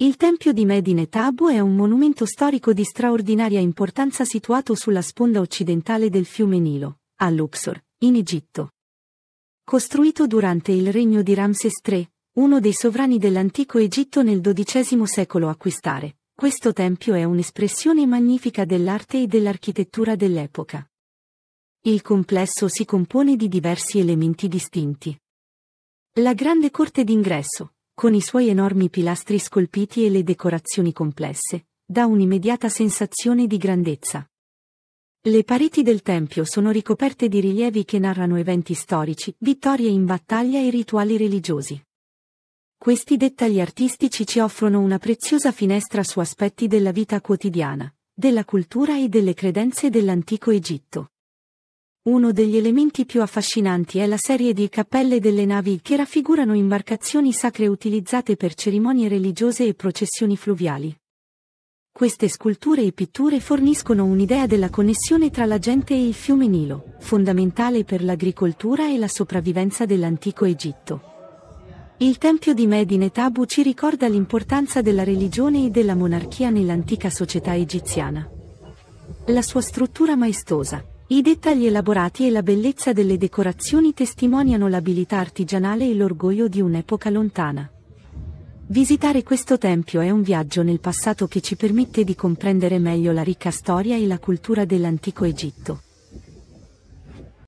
Il Tempio di Medine Tabu è un monumento storico di straordinaria importanza situato sulla sponda occidentale del fiume Nilo, a Luxor, in Egitto. Costruito durante il regno di Ramses III, uno dei sovrani dell'antico Egitto nel XII secolo acquistare, questo tempio è un'espressione magnifica dell'arte e dell'architettura dell'epoca. Il complesso si compone di diversi elementi distinti. La grande corte d'ingresso, con i suoi enormi pilastri scolpiti e le decorazioni complesse, dà un'immediata sensazione di grandezza. Le pareti del tempio sono ricoperte di rilievi che narrano eventi storici, vittorie in battaglia e rituali religiosi. Questi dettagli artistici ci offrono una preziosa finestra su aspetti della vita quotidiana, della cultura e delle credenze dell'antico Egitto. Uno degli elementi più affascinanti è la serie di cappelle delle navi che raffigurano imbarcazioni sacre utilizzate per cerimonie religiose e processioni fluviali. Queste sculture e pitture forniscono un'idea della connessione tra la gente e il fiume Nilo, fondamentale per l'agricoltura e la sopravvivenza dell'antico Egitto. Il Tempio di Medine Tabu ci ricorda l'importanza della religione e della monarchia nell'antica società egiziana. La sua struttura maestosa, i dettagli elaborati e la bellezza delle decorazioni testimoniano l'abilità artigianale e l'orgoglio di un'epoca lontana. Visitare questo tempio è un viaggio nel passato che ci permette di comprendere meglio la ricca storia e la cultura dell'antico Egitto.